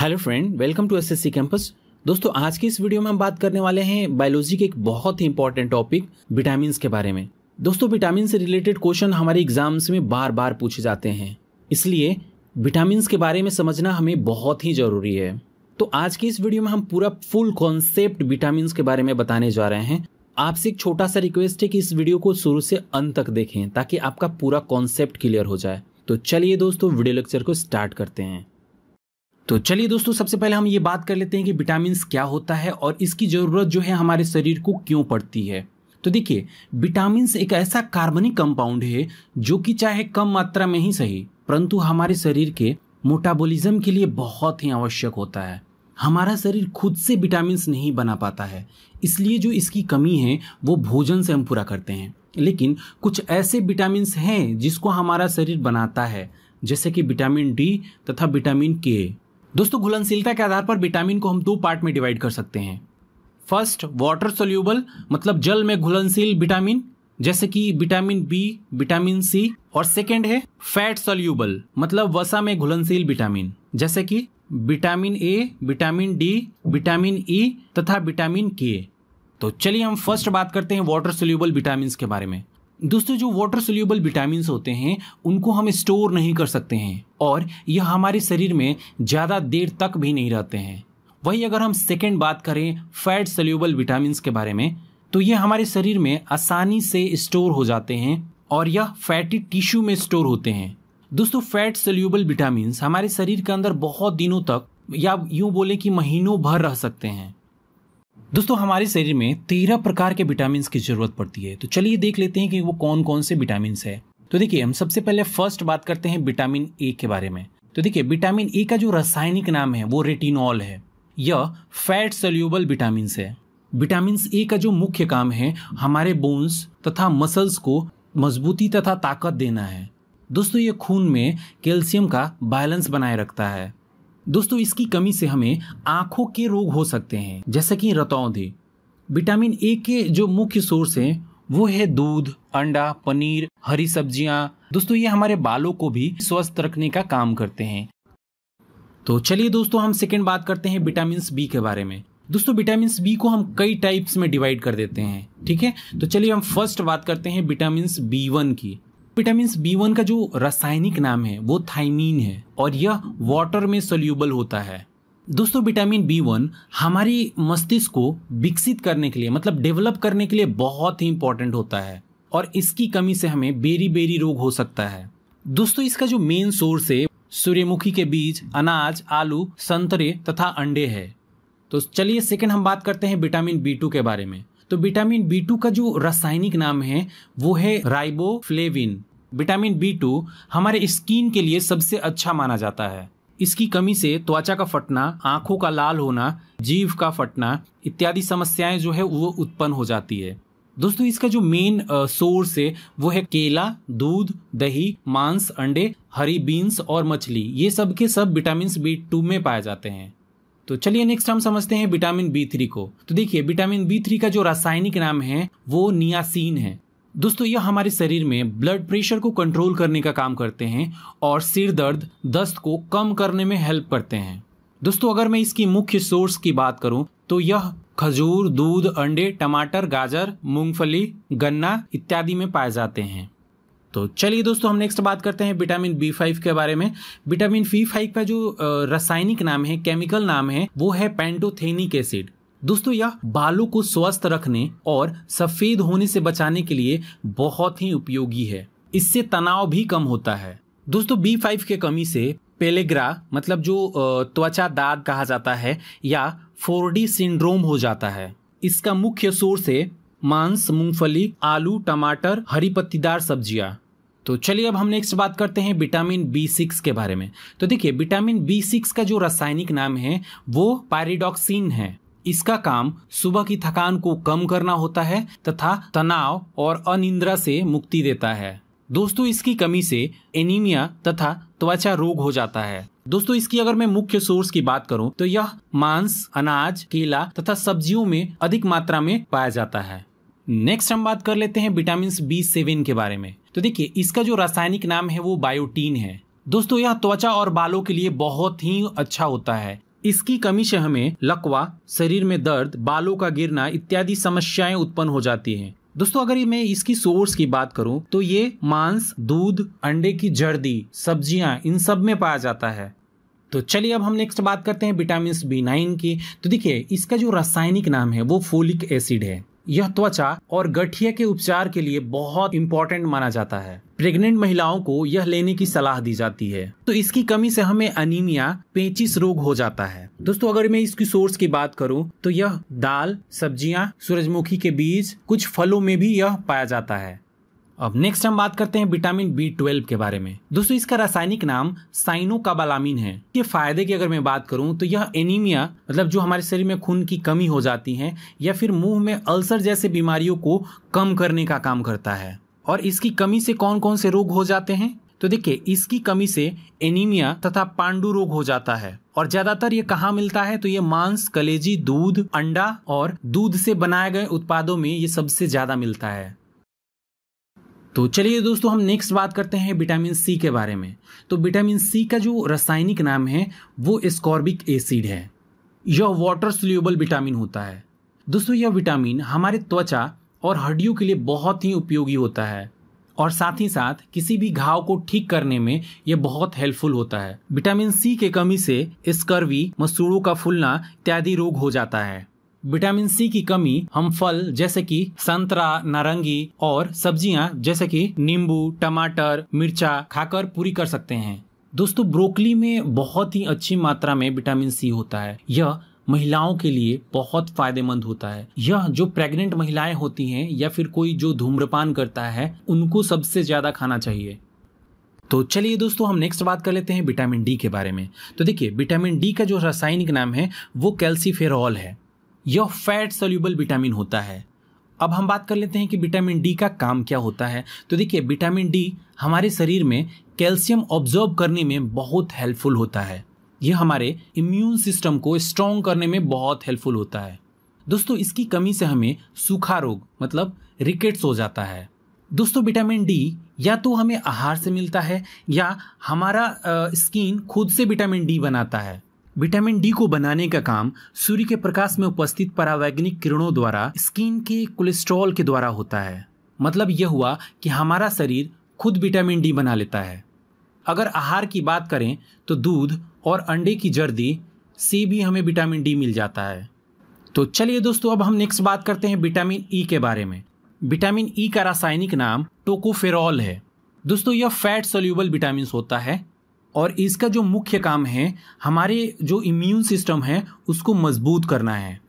hello friend welcome to SSC campus दोस्तों आज की इस वीडियो में हम बात करने वाले हैं बायोलॉजी के एक बहुत ही इंपॉर्टेंट टॉपिक विटामिन के बारे में दोस्तों विटामिन से रिलेटेड क्वेश्चन हमारे एग्जाम्स में बार बार पूछे जाते हैं इसलिए विटामिन के बारे में समझना हमें बहुत ही ज़रूरी है तो आज की इस वीडियो में हम पूरा फुल कॉन्सेप्ट विटामिन के बारे में बताने जा रहे हैं आपसे एक छोटा सा रिक्वेस्ट है कि इस वीडियो को शुरू से अंत तक देखें ताकि आपका पूरा कॉन्सेप्ट क्लियर हो जाए तो चलिए दोस्तों वीडियो लेक्चर को स्टार्ट करते हैं तो चलिए दोस्तों सबसे पहले हम ये बात कर लेते हैं कि विटामिन क्या होता है और इसकी ज़रूरत जो है हमारे शरीर को क्यों पड़ती है तो देखिए विटामिन एक ऐसा कार्बनिक कंपाउंड है जो कि चाहे कम मात्रा में ही सही परंतु हमारे शरीर के मोटाबोलिज्म के लिए बहुत ही आवश्यक होता है हमारा शरीर खुद से विटामिन नहीं बना पाता है इसलिए जो इसकी कमी है वो भोजन से हम पूरा करते हैं लेकिन कुछ ऐसे विटामिन हैं जिसको हमारा शरीर बनाता है जैसे कि विटामिन डी तथा विटामिन के दोस्तों घुलनशीलता के आधार पर विटामिन को हम दो पार्ट में डिवाइड कर सकते हैं फर्स्ट वाटर सोल्यूबल मतलब जल में घुलनशील विटामिन जैसे कि विटामिन बी विटामिन सी और सेकेंड है फैट सोल्यूबल मतलब वसा में घुलनशील विटामिन जैसे कि vitamin A vitamin D vitamin E e, तथा विटामिन के तो चलिए हम फर्स्ट बात करते हैं वाटर सोल्यूबल विटामिन के बारे में दोस्तों जो वाटर सोल्यूबल विटामिन होते हैं उनको हम स्टोर नहीं कर सकते हैं और यह हमारे शरीर में ज़्यादा देर तक भी नहीं रहते हैं वही अगर हम सेकेंड बात करें फैट सोल्यूबल विटामिन के बारे में तो ये हमारे शरीर में आसानी से स्टोर हो जाते हैं और यह फैटी टिश्यू में स्टोर होते हैं दोस्तों फैट सोल्यूबल विटामिन हमारे शरीर के अंदर बहुत दिनों तक या यूँ बोले कि महीनों भर रह सकते हैं दोस्तों हमारे शरीर में तेरह प्रकार के विटामिन की जरूरत पड़ती है तो चलिए देख लेते हैं कि वो कौन कौन से विटामिन है तो देखिए हम सबसे पहले फर्स्ट बात करते हैं विटामिन ए के बारे में तो देखिए विटामिन ए का जो रासायनिक नाम है वो रेटिनॉल है यह फैट सोल्यूबल विटामिन है विटामिन ए का जो मुख्य काम है हमारे बोन्स तथा मसल्स को मजबूती तथा ताकत देना है दोस्तों ये खून में कैल्शियम का बैलेंस बनाए रखता है दोस्तों इसकी कमी से हमें आंखों के रोग हो सकते हैं जैसे कि रतौंधे विटामिन ए के जो मुख्य सोर्स हैं वो है दूध अंडा पनीर हरी सब्जियां दोस्तों ये हमारे बालों को भी स्वस्थ रखने का काम करते हैं तो चलिए दोस्तों हम सेकेंड बात करते हैं विटामिन बी के बारे में दोस्तों विटामिन बी को हम कई टाइप्स में डिवाइड कर देते हैं ठीक है तो चलिए हम फर्स्ट बात करते हैं विटामिन बी वन की विटामिन बी वन का जो रासायनिक नाम है वो थाइमीन है और यह वाटर में सोल्यूबल होता है दोस्तों विटामिन बी वन हमारी मस्तिष्क को विकसित करने के लिए मतलब डेवलप करने के लिए बहुत ही इंपॉर्टेंट होता है और इसकी कमी से हमें बेरी बेरी रोग हो सकता है दोस्तों इसका जो मेन सोर्स है सूर्यमुखी के बीज अनाज आलू संतरे तथा अंडे है तो चलिए सेकेंड हम बात करते हैं विटामिन बी टू के बारे में तो विटामिन बी टू का जो रासायनिक नाम है वो है राइबोफ्लेविन विटामिन बी टू हमारे स्किन के लिए सबसे अच्छा माना जाता है इसकी कमी से त्वचा का फटना आंखों का लाल होना जीव का फटना इत्यादि समस्याएं जो है वो उत्पन्न हो जाती है दोस्तों इसका जो मेन सोर्स है वो है केला दूध दही मांस अंडे हरी बीन्स और मछली ये सब के सब विटामिन बी टू में पाए जाते हैं तो चलिए नेक्स्ट हम समझते हैं विटामिन बी थ्री को तो देखिए विटामिन बी थ्री का जो रासायनिक नाम है वो नियासीन है दोस्तों यह हमारे शरीर में ब्लड प्रेशर को कंट्रोल करने का काम करते हैं और सिर दर्द दस्त को कम करने में हेल्प करते हैं दोस्तों अगर मैं इसकी मुख्य सोर्स की बात करूं तो यह खजूर दूध अंडे टमाटर गाजर मूंगफली गन्ना इत्यादि में पाए जाते हैं दोस्तों चलिए दोस्तों हम नेक्स्ट बात करते हैं विटामिन बी फाइव के बारे में विटामिन बी फाइव का जो रासायनिक नाम है केमिकल नाम है वो है पेंटोथेनिक एसिड दोस्तों यह बालों को स्वस्थ रखने और सफेद होने से बचाने के लिए बहुत ही उपयोगी है इससे तनाव भी कम होता है दोस्तों बी फाइव के कमी से पेलेग्रा मतलब जो त्वचा दाग कहा जाता है या फोर्डी सिंड्रोम हो जाता है इसका मुख्य सोर्स है मांस मूंगफली आलू टमाटर हरी पत्तीदार सब्जियां तो चलिए अब हम नेक्स्ट बात करते हैं विटामिन बी सिक्स के बारे में तो देखिए विटामिन बी सिक्स का जो रासायनिक नाम है वो पायरिडॉक्सिन है इसका काम सुबह की थकान को कम करना होता है तथा तनाव और अनिंद्रा से मुक्ति देता है दोस्तों इसकी कमी से एनीमिया तथा त्वचा रोग हो जाता है दोस्तों इसकी अगर मैं मुख्य सोर्स की बात करूं तो यह मांस अनाज केला तथा सब्जियों में अधिक मात्रा में पाया जाता है नेक्स्ट हम बात कर लेते हैं विटामिन बी सेवन के बारे में तो देखिए इसका जो रासायनिक नाम है वो बायोटीन है दोस्तों यह त्वचा और बालों के लिए बहुत ही अच्छा होता है इसकी कमी से हमें लकवा शरीर में दर्द बालों का गिरना इत्यादि समस्याएं उत्पन्न हो जाती हैं दोस्तों अगर मैं इसकी सोर्स की बात करूं तो ये मांस दूध अंडे की जर्दी सब्जियां इन सब में पाया जाता है तो चलिए अब हम नेक्स्ट बात करते हैं विटामिन बी नाइन की तो देखिए इसका जो रासायनिक नाम है वो फोलिक एसिड है यह त्वचा और गठिया के उपचार के लिए बहुत इंपॉर्टेंट माना जाता है प्रेग्नेंट महिलाओं को यह लेने की सलाह दी जाती है तो इसकी कमी से हमें अनीमिया पेचिस रोग हो जाता है दोस्तों अगर मैं इसकी सोर्स की बात करूं तो यह दाल सब्जियां सूरजमुखी के बीज कुछ फलों में भी यह पाया जाता है अब नेक्स्ट हम बात करते हैं विटामिन बी ट्वेल्व के बारे में दोस्तों इसका रासायनिक नाम साइनोकाबालामिन है के फायदे की अगर मैं बात करूं तो यह एनीमिया मतलब जो हमारे शरीर में खून की कमी हो जाती है या फिर मुंह में अल्सर जैसे बीमारियों को कम करने का काम करता है और इसकी कमी से कौन कौन से रोग हो जाते हैं तो देखिए इसकी कमी से एनीमिया तथा पांडु रोग हो जाता है और ज्यादातर ये कहाँ मिलता है तो ये मांस कलेजी दूध अंडा और दूध से बनाए गए उत्पादों में ये सबसे ज्यादा मिलता है तो चलिए दोस्तों हम नेक्स्ट बात करते हैं विटामिन सी के बारे में तो विटामिन सी का जो रासायनिक नाम है वो स्कॉर्बिक एसिड है यह वाटर सोल्यूबल विटामिन होता है दोस्तों यह विटामिन हमारे त्वचा और हड्डियों के लिए बहुत ही उपयोगी होता है और साथ ही साथ किसी भी घाव को ठीक करने में यह बहुत हेल्पफुल होता है विटामिन सी के कमी से स्कर्वी मसूड़ों का फूलना इत्यादि रोग हो जाता है विटामिन सी की कमी हम फल जैसे कि संतरा नारंगी और सब्जियां जैसे कि नींबू टमाटर मिर्चा खाकर पूरी कर सकते हैं दोस्तों ब्रोकली में बहुत ही अच्छी मात्रा में विटामिन सी होता है यह महिलाओं के लिए बहुत फायदेमंद होता है यह जो प्रेग्नेंट महिलाएं होती हैं या फिर कोई जो धूम्रपान करता है उनको सबसे ज़्यादा खाना चाहिए तो चलिए दोस्तों हम नेक्स्ट बात कर लेते हैं विटामिन डी के बारे में तो देखिए विटामिन डी का जो रासायनिक नाम है वो कैल्सीफेरॉल है यह फैट सोल्यूबल विटामिन होता है अब हम बात कर लेते हैं कि विटामिन डी का काम क्या होता है तो देखिए विटामिन डी हमारे शरीर में कैल्शियम ऑब्जॉर्ब करने में बहुत हेल्पफुल होता है यह हमारे इम्यून सिस्टम को स्ट्रॉन्ग करने में बहुत हेल्पफुल होता है दोस्तों इसकी कमी से हमें सूखा रोग मतलब रिकेट्स हो जाता है दोस्तों विटामिन डी या तो हमें आहार से मिलता है या हमारा स्किन खुद से विटामिन डी बनाता है विटामिन डी को बनाने का काम सूर्य के प्रकाश में उपस्थित परावैज्ञानिक किरणों द्वारा स्किन के कोलेस्ट्रॉल के द्वारा होता है मतलब यह हुआ कि हमारा शरीर खुद विटामिन डी बना लेता है अगर आहार की बात करें तो दूध और अंडे की जर्दी से भी हमें विटामिन डी मिल जाता है तो चलिए दोस्तों अब हम नेक्स्ट बात करते हैं विटामिन ई e के बारे में विटामिन ई e का रासायनिक नाम टोकोफेरॉल है दोस्तों यह फैट सोल्यूबल विटामिन होता है और इसका जो मुख्य काम है हमारे जो इम्यून सिस्टम है उसको मजबूत करना है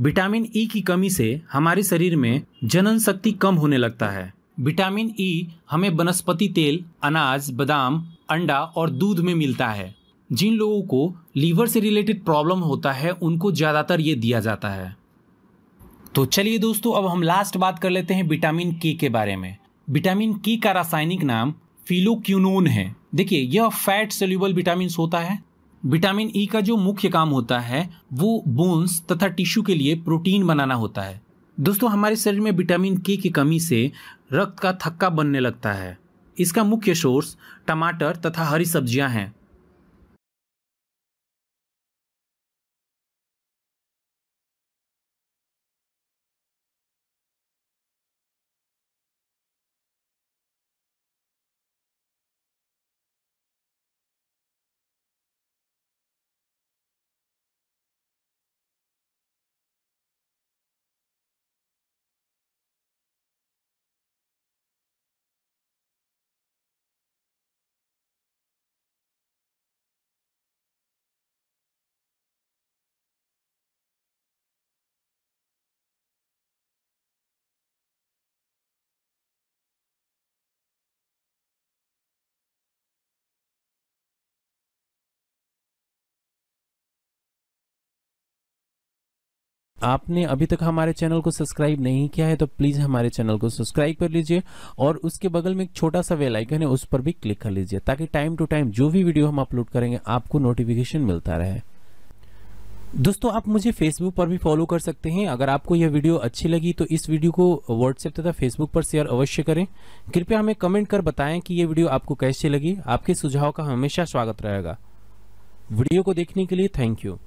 विटामिन ई e की कमी से हमारे शरीर में जनन शक्ति कम होने लगता है विटामिन ई e हमें वनस्पति तेल अनाज बादाम अंडा और दूध में मिलता है जिन लोगों को लीवर से रिलेटेड प्रॉब्लम होता है उनको ज़्यादातर ये दिया जाता है तो चलिए दोस्तों अब हम लास्ट बात कर लेते हैं विटामिन के के बारे में विटामिन के का रासायनिक नाम फिलोक्यूनोन है देखिए यह फैट सेल्यूबल विटामिन होता है विटामिन ई e का जो मुख्य काम होता है वो बोन्स तथा टिश्यू के लिए प्रोटीन बनाना होता है दोस्तों हमारे शरीर में विटामिन के की कमी से रक्त का थक्का बनने लगता है इसका मुख्य सोर्स टमाटर तथा हरी सब्जियां हैं आपने अभी तक हमारे चैनल को सब्सक्राइब नहीं किया है तो प्लीज़ हमारे चैनल को सब्सक्राइब कर लीजिए और उसके बगल में एक छोटा सा वेल आइकन है उस पर भी क्लिक कर लीजिए ताकि टाइम टू टाइम जो भी वीडियो हम अपलोड करेंगे आपको नोटिफिकेशन मिलता रहे दोस्तों आप मुझे फेसबुक पर भी फॉलो कर सकते हैं अगर आपको यह वीडियो अच्छी लगी तो इस वीडियो को व्हाट्सएप तथा फेसबुक पर शेयर अवश्य करें कृपया हमें कमेंट कर बताएं कि यह वीडियो आपको कैसे लगी आपके सुझाव का हमेशा स्वागत रहेगा वीडियो को देखने के लिए थैंक यू